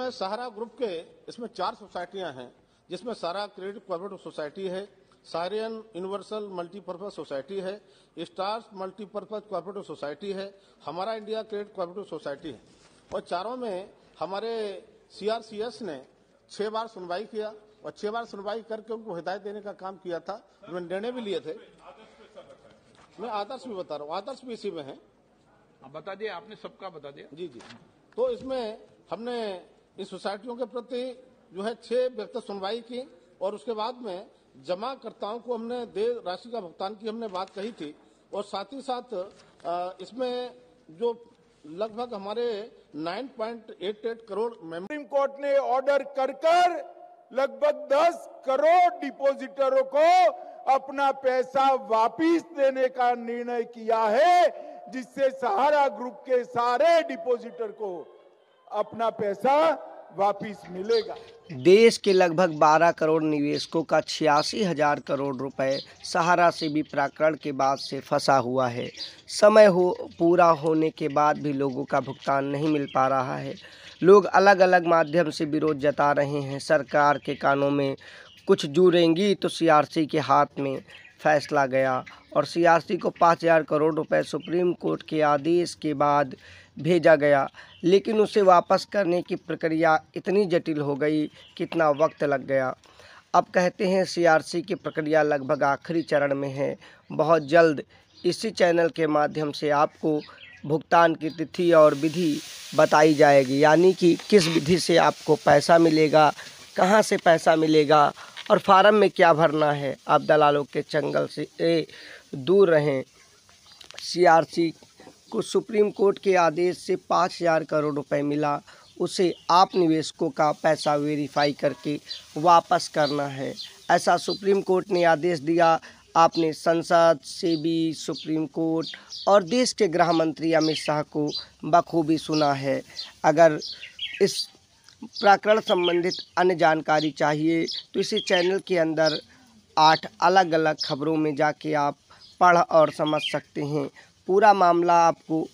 सहारा group के इसमें चार सोसाइटियां हैं जिसमें सारा क्रेडिट कोऑपरेटिव सोसाइटी है सारियन यूनिवर्सल मल्टीपर्पज सोसाइटी है स्टार्स मल्टीपर्पज कोऑपरेटिव सोसाइटी है हमारा इंडिया क्रेडिट कोऑपरेटिव सोसाइटी है और चारों में हमारे सीआरसीएस ने छह बार सुनवाई किया और छह बार सुनवाई करके उनको हिदायत देने का काम किया था उन्होंने निर्णय भी लिए थे मैं आदर्श भी बता रहा हूँ आदर्श भी इसी में है हाँ, बता दिया आपने सबका बता दिया जी जी तो इसमें हमने इस सोसाइटियों के प्रति जो है छह व्यक्त सुनवाई की और उसके बाद में जमाकर्ताओं को हमने देर राशि का भुगतान की हमने बात कही थी और साथ ही साथ इसमें जो लगभग हमारे 9.88 करोड़ सुप्रीम कोर्ट ने ऑर्डर कर कर लगभग 10 करोड़ डिपोजिटरों को अपना पैसा वापिस देने का निर्णय किया है जिससे सहारा ग्रुप के सारे डिपोजिटर को अपना पैसा वापिस मिलेगा देश के लगभग 12 करोड़ निवेशकों का छियासी हजार करोड़ रुपए सहारा से भी प्राकरण के बाद से फंसा हुआ है समय हो पूरा होने के बाद भी लोगों का भुगतान नहीं मिल पा रहा है लोग अलग अलग माध्यम से विरोध जता रहे हैं सरकार के कानों में कुछ जूरेंगी तो सीआरसी के हाथ में फैसला गया और सीआरसी को पाँच हज़ार करोड़ रुपए सुप्रीम कोर्ट के आदेश के बाद भेजा गया लेकिन उसे वापस करने की प्रक्रिया इतनी जटिल हो गई कितना वक्त लग गया अब कहते हैं सीआरसी की प्रक्रिया लगभग आखिरी चरण में है बहुत जल्द इसी चैनल के माध्यम से आपको भुगतान की तिथि और विधि बताई जाएगी यानी कि किस विधि से आपको पैसा मिलेगा कहाँ से पैसा मिलेगा और फार्म में क्या भरना है आप दलालों के चंगल से ए, दूर रहें सीआरसी को सुप्रीम कोर्ट के आदेश से पाँच हज़ार करोड़ रुपए मिला उसे आप निवेशकों का पैसा वेरीफाई करके वापस करना है ऐसा सुप्रीम कोर्ट ने आदेश दिया आपने संसद से भी सुप्रीम कोर्ट और देश के गृह मंत्री अमित शाह को बखूबी सुना है अगर इस प्रकरण संबंधित अन्य जानकारी चाहिए तो इसे चैनल के अंदर आठ अलग अलग खबरों में जाके आप पढ़ और समझ सकते हैं पूरा मामला आपको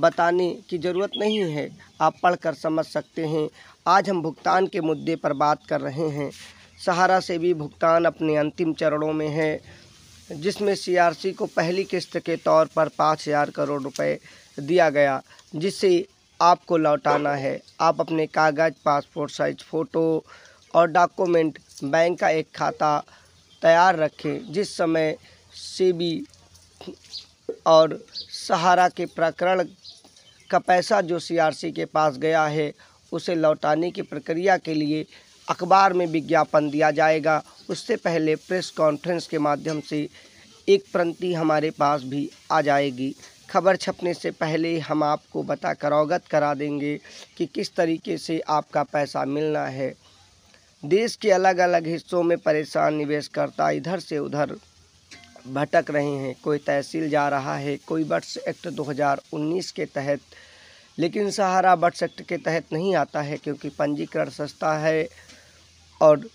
बताने की ज़रूरत नहीं है आप पढ़कर समझ सकते हैं आज हम भुगतान के मुद्दे पर बात कर रहे हैं सहारा से भी भुगतान अपने अंतिम चरणों में है जिसमें सीआरसी को पहली किस्त के तौर पर पाँच हज़ार करोड़ रुपए दिया गया जिसे आपको लौटाना है आप अपने कागज़ पासपोर्ट साइज फ़ोटो और डॉक्यूमेंट बैंक का एक खाता तैयार रखें जिस समय से भी और सहारा के प्रकरण का पैसा जो सीआरसी के पास गया है उसे लौटाने की प्रक्रिया के लिए अखबार में विज्ञापन दिया जाएगा उससे पहले प्रेस कॉन्फ्रेंस के माध्यम से एक प्रंति हमारे पास भी आ जाएगी खबर छपने से पहले हम आपको बता कर अवगत करा देंगे कि किस तरीके से आपका पैसा मिलना है देश के अलग अलग हिस्सों में परेशान निवेशकर्ता इधर से उधर भटक रहे हैं कोई तहसील जा रहा है कोई बट्स एक्ट 2019 के तहत लेकिन सहारा बट्स एक्ट के तहत नहीं आता है क्योंकि पंजीकरण सस्ता है और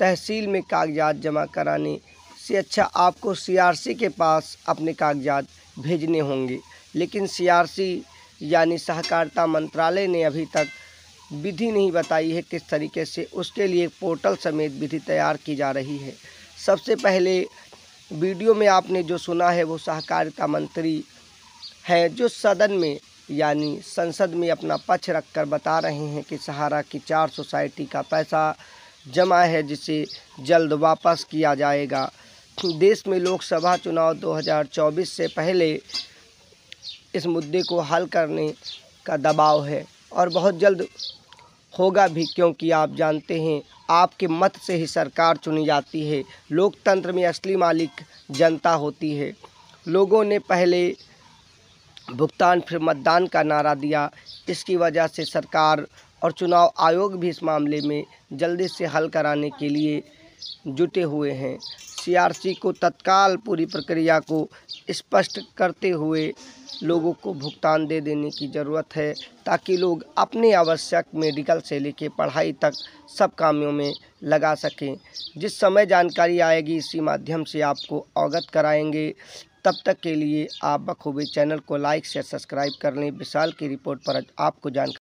तहसील में कागजात जमा कराने से अच्छा आपको सीआरसी के पास अपने कागजात भेजने होंगे लेकिन सीआरसी यानी सहकारिता मंत्रालय ने अभी तक विधि नहीं बताई है किस तरीके से उसके लिए पोर्टल समेत विधि तैयार की जा रही है सबसे पहले वीडियो में आपने जो सुना है वो सहकारिता मंत्री है जो सदन में यानी संसद में अपना पक्ष रखकर बता रहे हैं कि सहारा की चार सोसाइटी का पैसा जमा है जिसे जल्द वापस किया जाएगा देश में लोकसभा चुनाव 2024 से पहले इस मुद्दे को हल करने का दबाव है और बहुत जल्द होगा भी क्योंकि आप जानते हैं आपके मत से ही सरकार चुनी जाती है लोकतंत्र में असली मालिक जनता होती है लोगों ने पहले भुगतान फिर मतदान का नारा दिया इसकी वजह से सरकार और चुनाव आयोग भी इस मामले में जल्दी से हल कराने के लिए जुटे हुए हैं सीआरसी को तत्काल पूरी प्रक्रिया को स्पष्ट करते हुए लोगों को भुगतान दे देने की ज़रूरत है ताकि लोग अपने आवश्यक मेडिकल से लेकर पढ़ाई तक सब कामों में लगा सकें जिस समय जानकारी आएगी इसी माध्यम से आपको अवगत कराएंगे तब तक के लिए आप बखूबी चैनल को लाइक शेयर सब्सक्राइब कर लें विशाल की रिपोर्ट पर आपको जानकारी